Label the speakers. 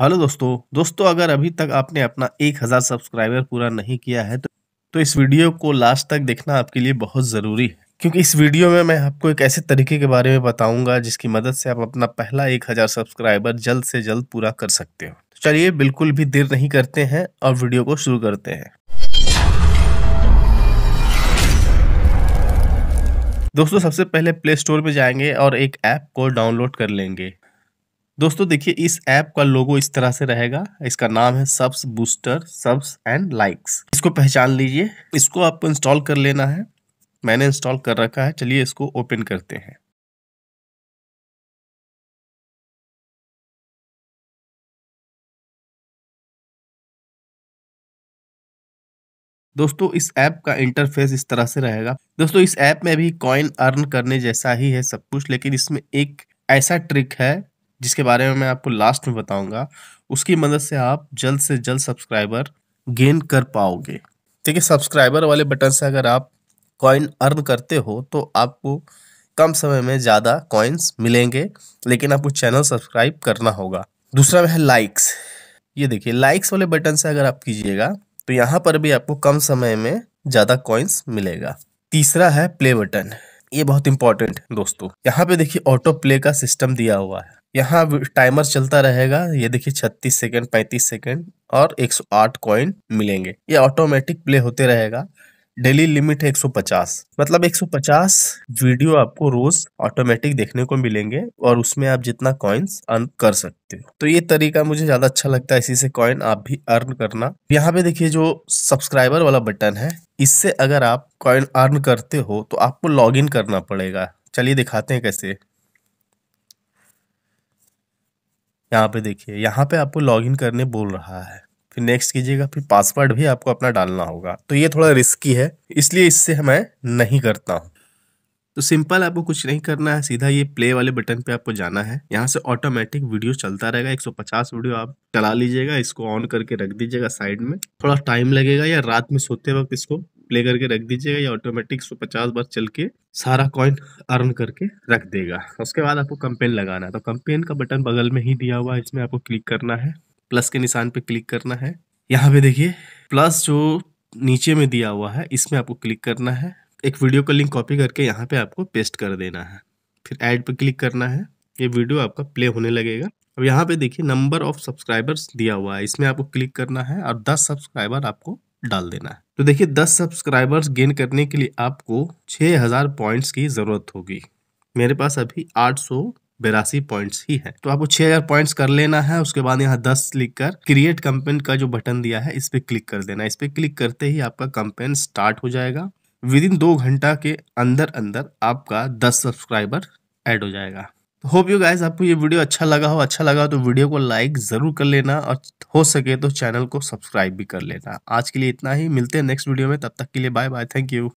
Speaker 1: hello दोस्तों दोस्तों अगर अभी तक आपने अपना एक हज़ार सब्सक्राइबर पूरा नहीं किया है तो, तो इस वीडियो को लास्ट तक देखना आपके लिए बहुत ज़रूरी है क्योंकि इस वीडियो में मैं आपको एक ऐसे तरीके के बारे में बताऊंगा जिसकी मदद से आप अपना पहला एक हज़ार सब्सक्राइबर जल्द से जल्द पूरा कर सकते हो तो चलिए बिल्कुल भी देर नहीं करते हैं और वीडियो को शुरू करते हैं दोस्तों सबसे पहले प्ले स्टोर पे जाएंगे और एक ऐप को डाउनलोड कर लेंगे दोस्तों देखिए इस ऐप का लोगो इस तरह से रहेगा इसका नाम है subs booster subs and likes इसको पहचान लीजिए इसको आपको इंस्टॉल कर लेना है मैंने इंस्टॉल कर रखा है चलिए इसको ओपन करते हैं दोस्तों इस ऐप का इंटरफेस इस तरह से रहेगा दोस्तों इस ऐप में भी कॉइन अर्न करने जैसा ही है सब कुछ लेकिन इसमें एक ऐसा ट्रिक है जिसके बारे में मैं आपको लास्ट में बताऊंगा उसकी मदद से आप जल्द से जल्द सब्सक्राइबर गेन कर पाओगे ठीक है सब्सक्राइबर वाले बटन से अगर आप कॉइन अर्न करते हो तो आपको कम समय में ज़्यादा कॉइन्स मिलेंगे लेकिन आपको चैनल सब्सक्राइब करना होगा दूसरा है लाइक्स ये देखिए लाइक्स वाले बटन से अगर आप कीजिएगा तो यहाँ पर भी आपको कम समय में ज़्यादा कॉइन्स मिलेगा तीसरा है प्ले बटन ये बहुत इंपॉर्टेंट दोस्तों यहाँ पे देखिए ऑटो प्ले का सिस्टम दिया हुआ है यहाँ टाइमर चलता रहेगा ये देखिए 36 सेकंड 35 सेकंड और 108 कॉइन मिलेंगे ये ऑटोमेटिक प्ले होते रहेगा डेली लिमिट है 150 मतलब 150 वीडियो आपको रोज ऑटोमेटिक देखने को मिलेंगे और उसमें आप जितना कॉइन्स अर्न कर सकते हो तो ये तरीका मुझे ज्यादा अच्छा लगता है इसी से कॉइन आप भी अर्न करना यहाँ पे देखिए जो सब्सक्राइबर वाला बटन है इससे अगर आप कॉइन अर्न करते हो तो आपको इन करना पड़ेगा चलिए दिखाते हैं कैसे यहाँ पे देखिए यहाँ पे आपको लॉगिन करने बोल रहा है फिर नेक्स्ट कीजिएगा फिर पासवर्ड भी आपको अपना डालना होगा तो ये थोड़ा रिस्की है इसलिए इससे मैं नहीं करता हूँ तो सिंपल आपको कुछ नहीं करना है सीधा ये प्ले वाले बटन पे आपको जाना है यहाँ से ऑटोमेटिक वीडियो चलता रहेगा 150 वीडियो आप चला लीजिएगा इसको ऑन करके रख दीजिएगा साइड में थोड़ा टाइम लगेगा या रात में सोते वक्त इसको प्ले करके रख दीजिएगा या ऑटोमेटिक सौ पचास बार चल के सारा कॉइन अर्न करके रख देगा उसके बाद आपको कंपेन लगाना है तो कंपेन का बटन बगल में ही दिया हुआ है इसमें आपको क्लिक करना है प्लस के निशान पे क्लिक करना है यहाँ पे देखिए प्लस जो नीचे में दिया हुआ है इसमें आपको क्लिक करना है एक वीडियो का लिंक कॉपी करके यहाँ पे आपको पेस्ट कर देना है फिर एड पे क्लिक करना है ये वीडियो आपका प्ले होने लगेगा अब यहाँ पे देखिए नंबर ऑफ सब्सक्राइबर्स दिया हुआ है इसमें आपको क्लिक करना है और 10 सब्सक्राइबर आपको डाल देना है तो देखिए 10 सब्सक्राइबर्स गेन करने के लिए आपको 6000 पॉइंट्स की ज़रूरत होगी मेरे पास अभी आठ बेरासी पॉइंट्स ही है तो आपको 6000 पॉइंट्स कर लेना है उसके बाद यहाँ 10 लिख कर क्रिएट कंपेन का जो बटन दिया है इस पर क्लिक कर देना इस पर क्लिक करते ही आपका कंपेन स्टार्ट हो जाएगा विद इन दो घंटा के अंदर अंदर आपका दस सब्सक्राइबर एड हो जाएगा होप यू गाइज आपको ये वीडियो अच्छा लगा हो अच्छा लगा हो तो वीडियो को लाइक ज़रूर कर लेना और हो सके तो चैनल को सब्सक्राइब भी कर लेना आज के लिए इतना ही मिलते हैं नेक्स्ट वीडियो में तब तक के लिए बाय बाय थैंक यू